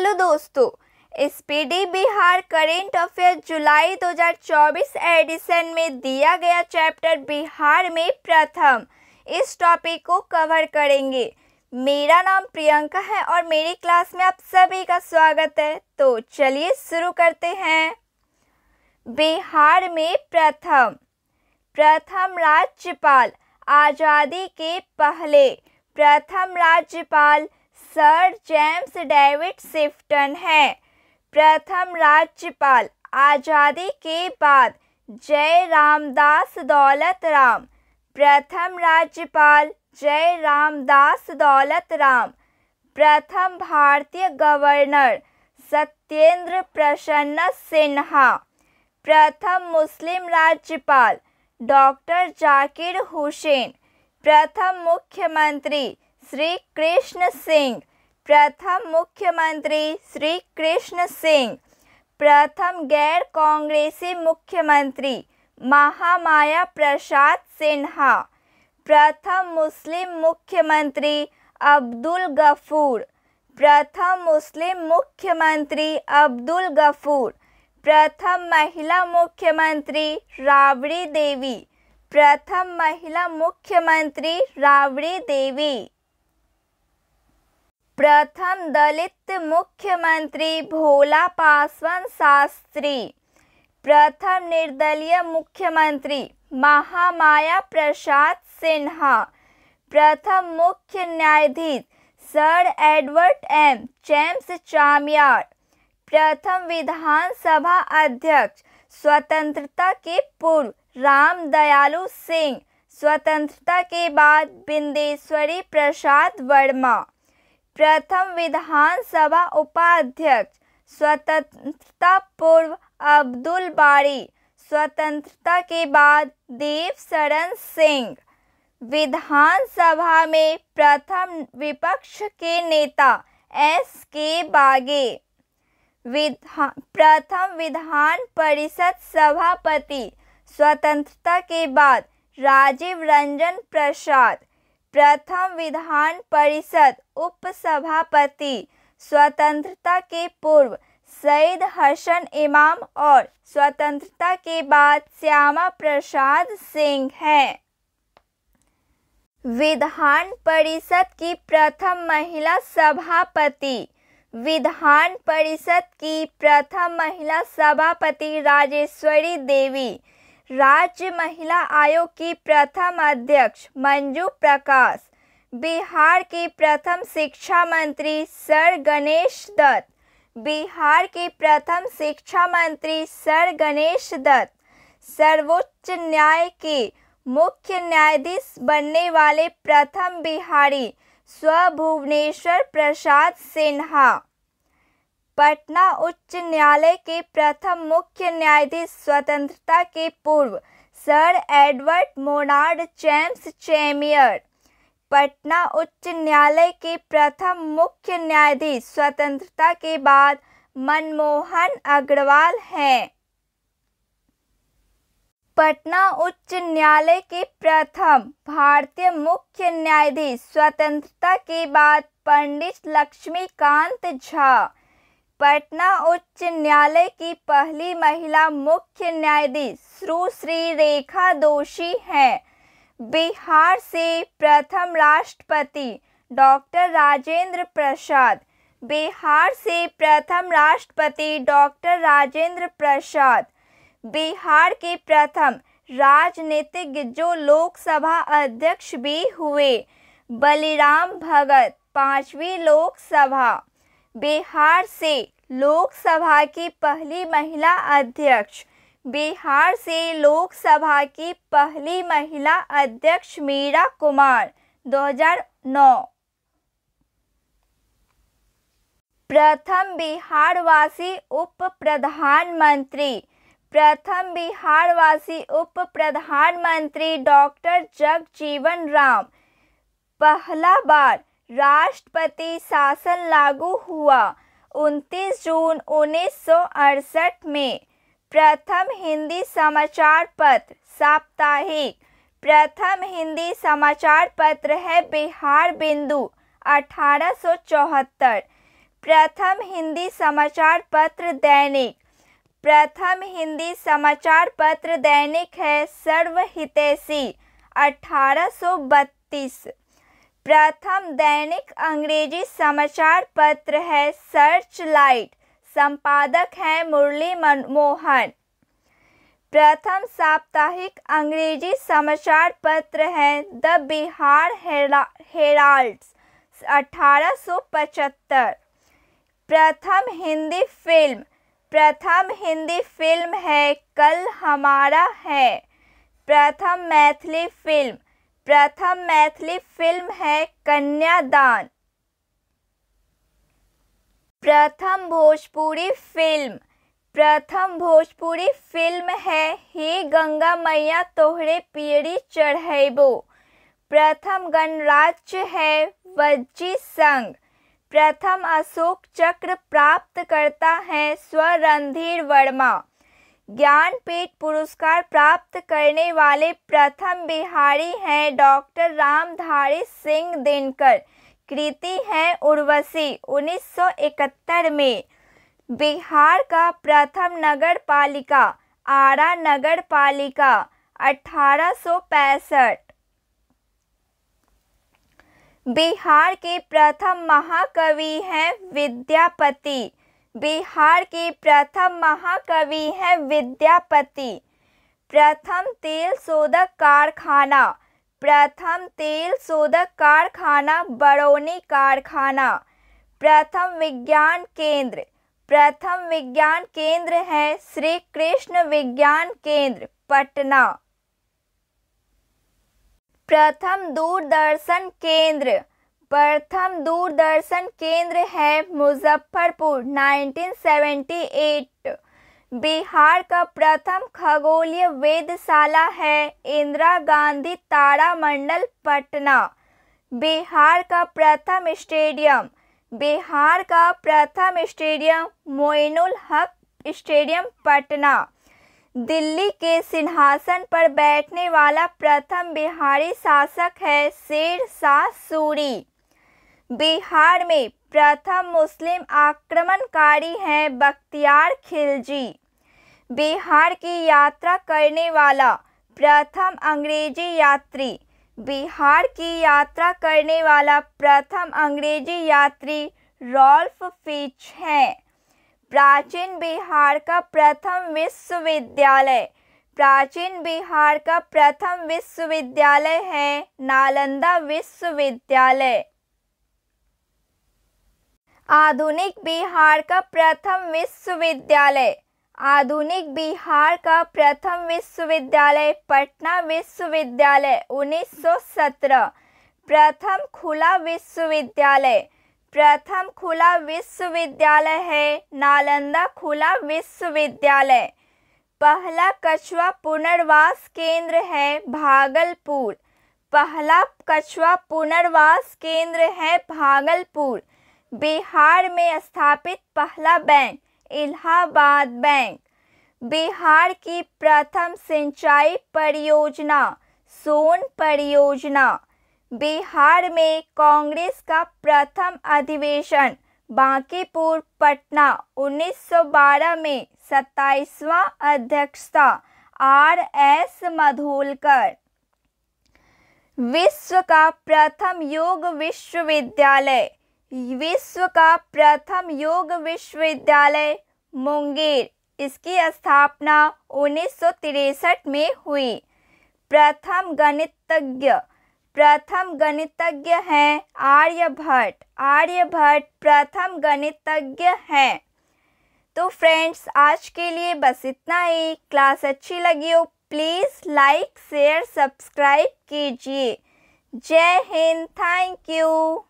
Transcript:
hello दोस्तों speedy Bihar current affair जुलाई 2024 edition में दिया गया चैप्टर बिहार में प्रथम इस टॉपिक को कवर करेंगे मेरा नाम प्रियंका है और मेरी क्लास में आप सभी का स्वागत है तो चलिए शुरू करते हैं बिहार में प्रथम प्रथम राज्यपाल आज़ादी के पहले प्रथम राज्यपाल सर जेम्स डेविड सिफ्टन हैं प्रथम राज्यपाल आज़ादी के बाद जय रामदास दौलत राम प्रथम राज्यपाल जय रामदास दौलत राम प्रथम भारतीय गवर्नर सत्येंद्र प्रसन्न सिन्हा प्रथम मुस्लिम राज्यपाल डॉक्टर जाकिर हुसैन प्रथम मुख्यमंत्री श्री कृष्ण सिंह प्रथम मुख्यमंत्री श्री कृष्ण सिंह प्रथम गैर कांग्रेसी मुख्यमंत्री महामाया प्रसाद सिन्हा प्रथम मुस्लिम मुख्यमंत्री अब्दुल गफूर प्रथम मुस्लिम मुख्यमंत्री अब्दुल गफूर प्रथम महिला मुख्यमंत्री राबड़ी देवी प्रथम महिला मुख्यमंत्री राबड़ी देवी प्रथम दलित मुख्यमंत्री भोला पासवान शास्त्री प्रथम निर्दलीय मुख्यमंत्री महामाया प्रसाद सिन्हा प्रथम मुख्य न्यायाधीश sir Edward M James Chamier प्रथम विधानसभा अध्यक्ष स्वतंत्रता के पूर्व राम दयालु सिंह स्वतंत्रता के बाद बिंदेश्वरी प्रसाद वर्मा प्रथम विधानसभा उपाध्यक्ष स्वतंत्रता पूर्व अब्दुल बारी स्वतंत्रता के बाद देव शरण सिंह विधानसभा में प्रथम विपक्ष के नेता एस के बागे विधा प्रथम विधान परिषद सभापति स्वतंत्रता के बाद राजीव रंजन प्रसाद प्रथम विधान परिषद उपसभापति स्वतंत्रता के पूर्व सईद हसन इमाम और स्वतंत्रता के बाद श्यामा प्रसाद सिंह हैं विधान परिषद की प्रथम महिला सभापति विधान परिषद की प्रथम महिला सभापति राजेश्वरी देवी राज्य महिला आयोग की प्रथम अध्यक्ष मंजू प्रकाश बिहार की प्रथम शिक्षा मंत्री सर गणेश दत्त बिहार की प्रथम शिक्षा मंत्री सर गणेश दत्त सर्वोच्च न्याय के मुख्य न्यायाधीश बनने वाले प्रथम बिहारी स्वभुवनेश्वर प्रसाद सिन्हा पटना उच्च न्यायालय के प्रथम मुख्य न्यायाधीश स्वतंत्रता के पूर्व सर एडवर्ड मोनार्ड चैम्स चैमियर पटना उच्च न्यायालय के प्रथम मुख्य न्यायाधीश स्वतंत्रता के बाद मनमोहन अग्रवाल हैं पटना उच्च न्यायालय के प्रथम भारतीय मुख्य न्यायाधीश स्वतंत्रता के बाद पंडित लक्ष्मीकांत झा पटना उच्च न्यायालय की पहली महिला मुख्य न्यायाधीश सुश्री रेखा दोषी हैं बिहार से प्रथम राष्ट्रपति डॉक्टर राजेंद्र प्रसाद बिहार से प्रथम राष्ट्रपति डॉक्टर राजेंद्र प्रसाद बिहार के प्रथम राजनीतिज्ञ जो लोकसभा अध्यक्ष भी हुए बलिराम भगत पांचवी लोकसभा बिहार से लोकसभा की पहली महिला अध्यक्ष बिहार से लोकसभा की पहली महिला अध्यक्ष मीरा कुमार 2009 प्रथम बिहारवासी उप प्रधानमंत्री प्रथम बिहारवासी उप प्रधानमंत्री डॉक्टर जगजीवन राम पहला बार राष्ट्रपति शासन लागू हुआ 29 जून उन्नीस में प्रथम हिंदी समाचार पत्र साप्ताहिक प्रथम हिंदी समाचार पत्र है बिहार बिंदु अठारह प्रथम हिंदी समाचार पत्र दैनिक प्रथम हिंदी समाचार पत्र दैनिक है सर्वहितैषी 1832 प्रथम दैनिक अंग्रेजी समाचार पत्र है सर्च लाइट संपादक है मुरली मनमोहन प्रथम साप्ताहिक अंग्रेजी समाचार पत्र है द बिहार हेराल्ड्स अठारह प्रथम हिंदी फिल्म प्रथम हिंदी फिल्म है कल हमारा है प्रथम मैथिली फिल्म प्रथम मैथिली फिल्म है कन्यादान प्रथम भोजपुरी फिल्म प्रथम भोजपुरी फिल्म है हे गंगा मैया तोहरे पीड़ी चढ़ेबो प्रथम गणराज्य है वज्जी संघ प्रथम अशोक चक्र प्राप्त करता है स्वरणधीर वर्मा ज्ञानपीठ पुरस्कार प्राप्त करने वाले प्रथम बिहारी हैं डॉक्टर रामधारी सिंह दिनकर कृति हैं उर्वशी 1971 में बिहार का प्रथम नगर पालिका आरा नगर पालिका अठारह बिहार के प्रथम महाकवि हैं विद्यापति बिहार के प्रथम महाकवि हैं विद्यापति प्रथम तेल शोधक कारखाना प्रथम तेल शोधक कारखाना बरौनी कारखाना प्रथम विज्ञान केंद्र प्रथम विज्ञान केंद्र है श्री कृष्ण विज्ञान केंद्र पटना प्रथम दूरदर्शन केंद्र प्रथम दूरदर्शन केंद्र है मुजफ्फरपुर 1978 बिहार का प्रथम खगोलीय वेदशाला है इंदिरा गांधी तारामंडल पटना बिहार का प्रथम स्टेडियम बिहार का प्रथम स्टेडियम मोइनुल हक स्टेडियम पटना दिल्ली के सिंहासन पर बैठने वाला प्रथम बिहारी शासक है शेर शाह सूरी बिहार में प्रथम मुस्लिम आक्रमणकारी हैं बख्तियार खिलजी बिहार की यात्रा करने वाला प्रथम अंग्रेजी यात्री बिहार की यात्रा करने वाला प्रथम अंग्रेजी यात्री रॉल्फ फिच हैं प्राचीन बिहार का प्रथम विश्वविद्यालय प्राचीन बिहार का प्रथम विश्वविद्यालय है नालंदा विश्वविद्यालय आधुनिक बिहार का प्रथम विश्वविद्यालय आधुनिक बिहार का प्रथम विश्वविद्यालय पटना विश्वविद्यालय 1917 प्रथम खुला विश्वविद्यालय प्रथम खुला विश्वविद्यालय है नालंदा खुला विश्वविद्यालय पहला कछुआ पुनर्वास केंद्र है भागलपुर पहला कछुआ पुनर्वास केंद्र है भागलपुर बिहार में स्थापित पहला बैंक इलाहाबाद बैंक बिहार की प्रथम सिंचाई परियोजना सोन परियोजना बिहार में कांग्रेस का प्रथम अधिवेशन बांकीपुर पटना 1912 में सत्ताईसवा अध्यक्षता आर एस मधोलकर विश्व का प्रथम योग विश्वविद्यालय विश्व का प्रथम योग विश्वविद्यालय मुंगेर इसकी स्थापना उन्नीस में हुई प्रथम गणितज्ञ प्रथम गणितज्ञ हैं आर्यभट्ट आर्यभट्ट प्रथम गणितज्ञ हैं तो फ्रेंड्स आज के लिए बस इतना ही क्लास अच्छी लगी हो प्लीज़ लाइक शेयर सब्सक्राइब कीजिए जय हिंद थैंक यू